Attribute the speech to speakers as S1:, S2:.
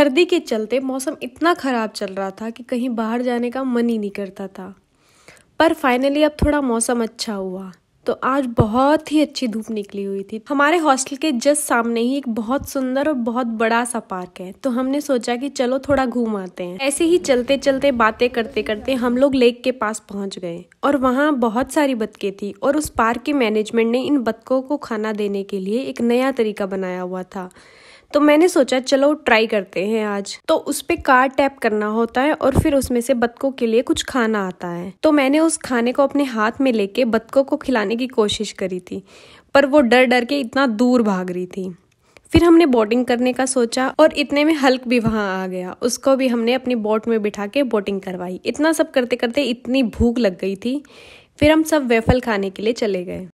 S1: सर्दी के चलते मौसम इतना ख़राब चल रहा था कि कहीं बाहर जाने का मन ही नहीं करता था पर फाइनली अब थोड़ा मौसम अच्छा हुआ तो आज बहुत ही अच्छी धूप निकली हुई थी हमारे हॉस्टल के जस्ट सामने ही एक बहुत सुंदर और बहुत बड़ा सा पार्क है तो हमने सोचा कि चलो थोड़ा घूम आते हैं ऐसे ही चलते चलते बातें करते करते हम लोग लेक के पास पहुंच गए और वहाँ बहुत सारी बतके थी और उस पार्क के मैनेजमेंट ने इन बतकों को खाना देने के लिए एक नया तरीका बनाया हुआ था तो मैंने सोचा चलो ट्राई करते हैं आज तो उस पर कार टैप करना होता है और फिर उसमें से बतकों के लिए कुछ खाना आता है तो मैंने उस खाने को अपने हाथ में लेके बतकों को खिलाने की कोशिश करी थी पर वो डर डर के इतना दूर भाग रही थी फिर हमने बोटिंग करने का सोचा और इतने में हल्क भी वहाँ आ गया उसको भी हमने अपनी बोट में बिठा के बोटिंग करवाई इतना सब करते करते इतनी भूख लग गई थी फिर हम सब वेफल खाने के लिए चले गए